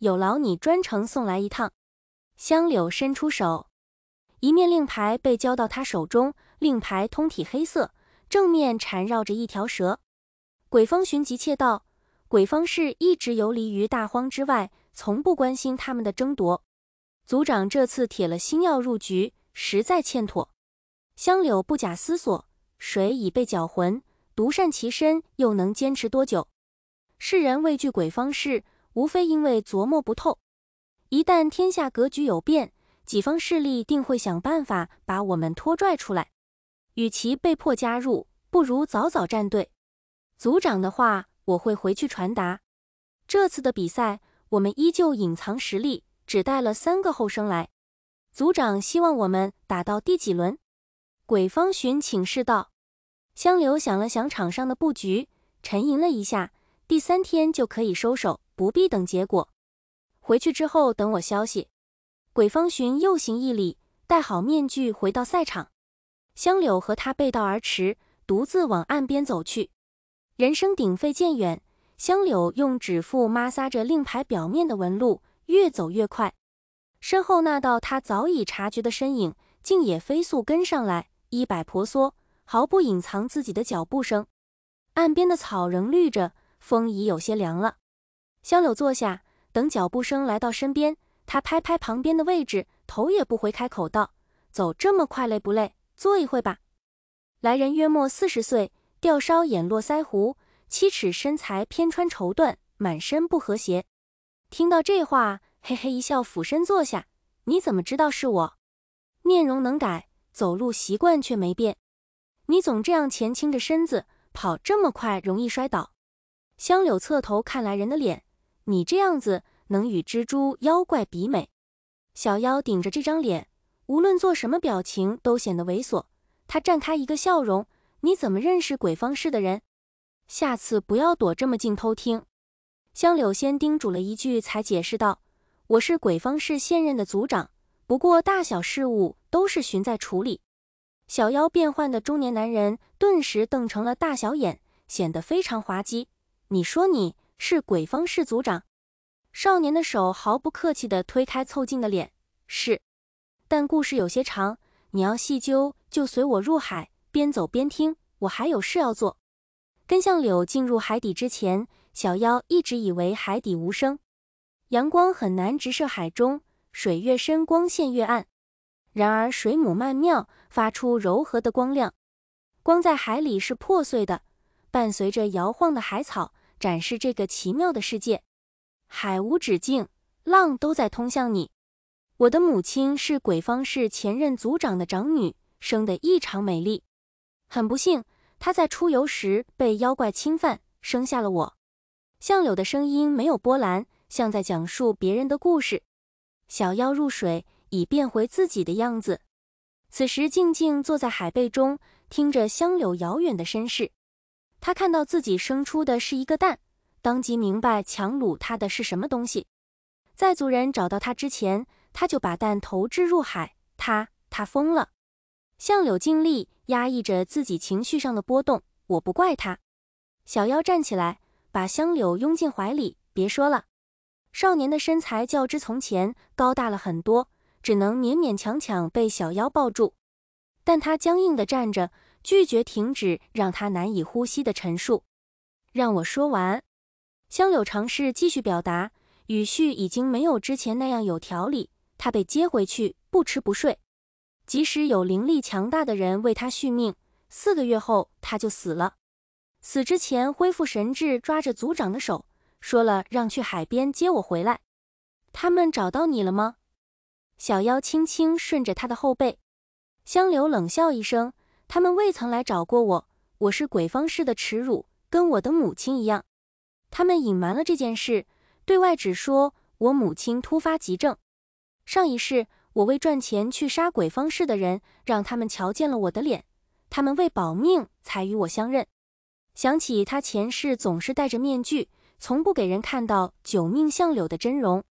有劳你专程送来一趟。香柳伸出手，一面令牌被交到他手中。令牌通体黑色，正面缠绕着一条蛇。鬼方寻急切道：“鬼方氏一直游离于大荒之外，从不关心他们的争夺。族长这次铁了心要入局，实在欠妥。”香柳不假思索：“水已被搅浑，独善其身又能坚持多久？世人畏惧鬼方氏。”无非因为琢磨不透，一旦天下格局有变，己方势力定会想办法把我们拖拽出来。与其被迫加入，不如早早站队。组长的话我会回去传达。这次的比赛我们依旧隐藏实力，只带了三个后生来。组长希望我们打到第几轮？鬼方寻请示道。香流想了想场上的布局，沉吟了一下，第三天就可以收手。不必等结果，回去之后等我消息。鬼方寻又行一礼，戴好面具，回到赛场。香柳和他背道而驰，独自往岸边走去。人声鼎沸渐远，香柳用指腹摩挲着令牌表面的纹路，越走越快。身后那道他早已察觉的身影，竟也飞速跟上来，衣摆婆娑，毫不隐藏自己的脚步声。岸边的草仍绿着，风已有些凉了。香柳坐下，等脚步声来到身边，他拍拍旁边的位置，头也不回，开口道：“走这么快累不累？坐一会吧。”来人约莫四十岁，吊梢眼、络腮胡，七尺身材，偏穿绸缎，满身不和谐。听到这话，嘿嘿一笑，俯身坐下。“你怎么知道是我？”面容能改，走路习惯却没变。你总这样前倾着身子，跑这么快容易摔倒。香柳侧头看来人的脸。你这样子能与蜘蛛妖怪比美？小妖顶着这张脸，无论做什么表情都显得猥琐。他绽开一个笑容：“你怎么认识鬼方氏的人？下次不要躲这么近偷听。”香柳先叮嘱了一句，才解释道：“我是鬼方氏现任的族长，不过大小事务都是寻在处理。”小妖变换的中年男人顿时瞪成了大小眼，显得非常滑稽。你说你？是鬼方氏族长，少年的手毫不客气地推开凑近的脸。是，但故事有些长，你要细究就随我入海，边走边听。我还有事要做。跟向柳进入海底之前，小妖一直以为海底无声，阳光很难直射海中，水越深光线越暗。然而水母曼妙，发出柔和的光亮，光在海里是破碎的，伴随着摇晃的海草。展示这个奇妙的世界，海无止境，浪都在通向你。我的母亲是鬼方氏前任族长的长女，生得异常美丽。很不幸，她在出游时被妖怪侵犯，生下了我。相柳的声音没有波澜，像在讲述别人的故事。小妖入水，以变回自己的样子。此时静静坐在海贝中，听着相柳遥远的身世。他看到自己生出的是一个蛋，当即明白强掳他的是什么东西。在族人找到他之前，他就把蛋投掷入海。他他疯了！相柳尽力压抑着自己情绪上的波动，我不怪他。小妖站起来，把香柳拥进怀里。别说了。少年的身材较之从前高大了很多，只能勉勉强强被小妖抱住，但他僵硬地站着。拒绝停止让他难以呼吸的陈述，让我说完。香柳尝试继续表达，语序已经没有之前那样有条理。他被接回去，不吃不睡，即使有灵力强大的人为他续命，四个月后他就死了。死之前恢复神智，抓着族长的手，说了让去海边接我回来。他们找到你了吗？小妖轻轻顺着他的后背，香柳冷笑一声。他们未曾来找过我，我是鬼方氏的耻辱，跟我的母亲一样。他们隐瞒了这件事，对外只说我母亲突发急症。上一世，我为赚钱去杀鬼方氏的人，让他们瞧见了我的脸。他们为保命才与我相认。想起他前世总是戴着面具，从不给人看到九命相柳的真容。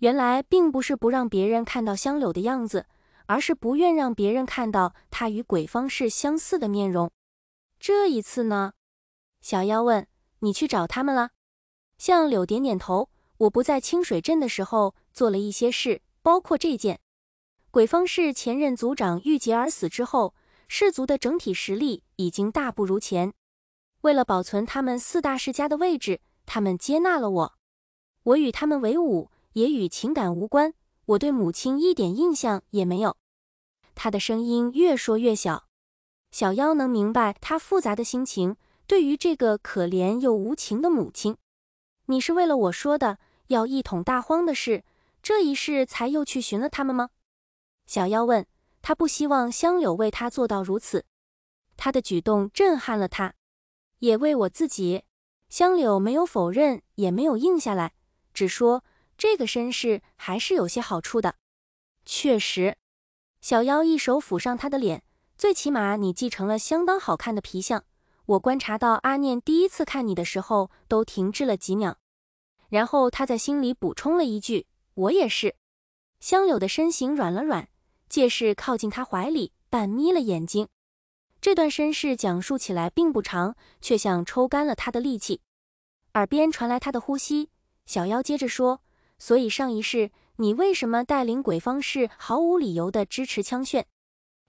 原来并不是不让别人看到相柳的样子。而是不愿让别人看到他与鬼方士相似的面容。这一次呢？小妖问。你去找他们了？向柳点点头。我不在清水镇的时候做了一些事，包括这件。鬼方士前任族长郁结而死之后，氏族的整体实力已经大不如前。为了保存他们四大世家的位置，他们接纳了我。我与他们为伍，也与情感无关。我对母亲一点印象也没有，他的声音越说越小。小妖能明白他复杂的心情，对于这个可怜又无情的母亲，你是为了我说的要一统大荒的事，这一世才又去寻了他们吗？小妖问他，不希望香柳为他做到如此，他的举动震撼了他，也为我自己。香柳没有否认，也没有应下来，只说。这个身世还是有些好处的，确实。小妖一手抚上他的脸，最起码你继承了相当好看的皮相。我观察到阿念第一次看你的时候都停滞了几秒，然后他在心里补充了一句：“我也是。”香柳的身形软了软，借势靠近他怀里，半眯了眼睛。这段身世讲述起来并不长，却像抽干了他的力气。耳边传来他的呼吸，小妖接着说。所以上一世你为什么带领鬼方士毫无理由的支持枪炫？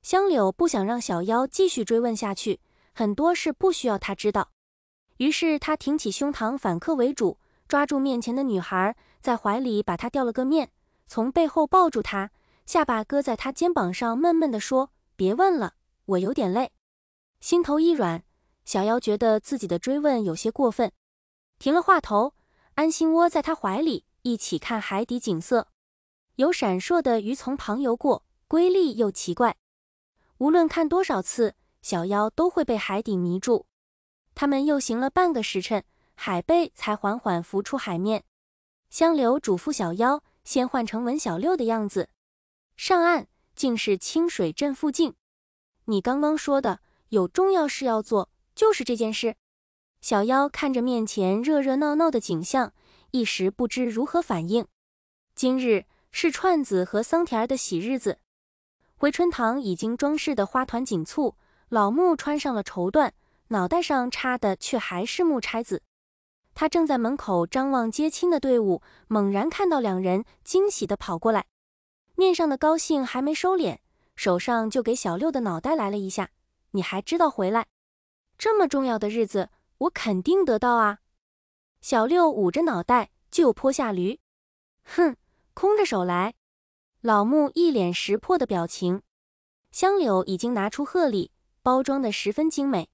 香柳不想让小妖继续追问下去，很多事不需要他知道。于是他挺起胸膛，反客为主，抓住面前的女孩，在怀里把她掉了个面，从背后抱住她，下巴搁在她肩膀上，闷闷地说：“别问了，我有点累。”心头一软，小妖觉得自己的追问有些过分，停了话头，安心窝在他怀里。一起看海底景色，有闪烁的鱼从旁游过，瑰丽又奇怪。无论看多少次，小妖都会被海底迷住。他们又行了半个时辰，海贝才缓缓浮出海面。香流嘱咐小妖，先换成文小六的样子上岸，竟是清水镇附近。你刚刚说的有重要事要做，就是这件事。小妖看着面前热热闹闹的景象。一时不知如何反应。今日是串子和桑田儿的喜日子，回春堂已经装饰的花团锦簇，老木穿上了绸缎，脑袋上插的却还是木钗子。他正在门口张望接亲的队伍，猛然看到两人，惊喜地跑过来，面上的高兴还没收敛，手上就给小六的脑袋来了一下。你还知道回来？这么重要的日子，我肯定得到啊。小六捂着脑袋就泼下驴，哼，空着手来。老木一脸识破的表情。香柳已经拿出贺礼，包装的十分精美。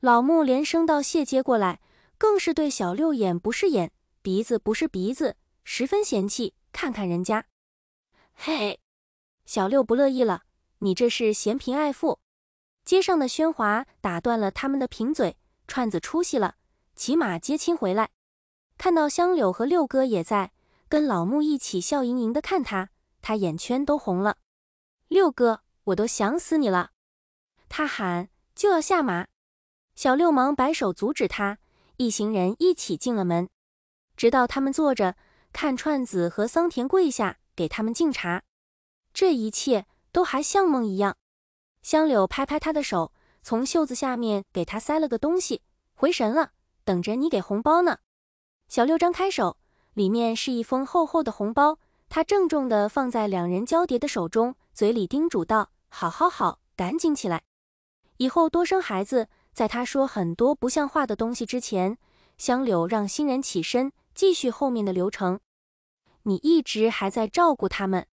老木连声道谢，接过来，更是对小六眼不是眼，鼻子不是鼻子，十分嫌弃。看看人家，嘿，小六不乐意了，你这是嫌贫爱富。街上的喧哗打断了他们的贫嘴，串子出息了。骑马接亲回来，看到香柳和六哥也在，跟老木一起笑盈盈的看他，他眼圈都红了。六哥，我都想死你了！他喊就要下马，小六忙摆手阻止他。一行人一起进了门，直到他们坐着，看串子和桑田跪下给他们敬茶，这一切都还像梦一样。香柳拍拍他的手，从袖子下面给他塞了个东西，回神了。等着你给红包呢，小六张开手，里面是一封厚厚的红包，他郑重地放在两人交叠的手中，嘴里叮嘱道：“好好好，赶紧起来，以后多生孩子。”在他说很多不像话的东西之前，香柳让新人起身，继续后面的流程。你一直还在照顾他们，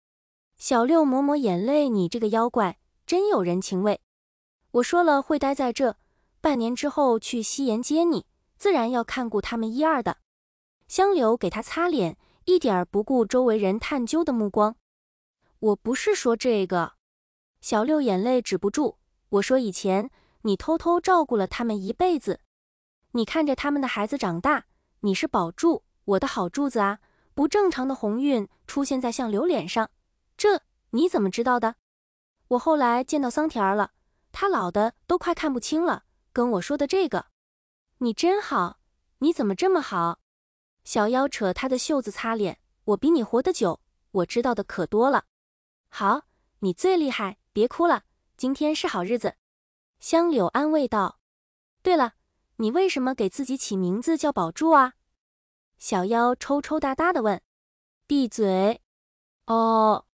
小六抹抹眼泪：“你这个妖怪，真有人情味。”我说了会待在这，半年之后去西岩接你。自然要看顾他们一二的，香柳给他擦脸，一点儿不顾周围人探究的目光。我不是说这个，小六眼泪止不住。我说以前你偷偷照顾了他们一辈子，你看着他们的孩子长大，你是宝柱，我的好柱子啊！不正常的红晕出现在相柳脸上，这你怎么知道的？我后来见到桑田儿了，他老的都快看不清了，跟我说的这个。你真好，你怎么这么好？小妖扯他的袖子擦脸，我比你活得久，我知道的可多了。好，你最厉害，别哭了，今天是好日子。香柳安慰道。对了，你为什么给自己起名字叫宝柱啊？小妖抽抽搭搭的问。闭嘴。哦。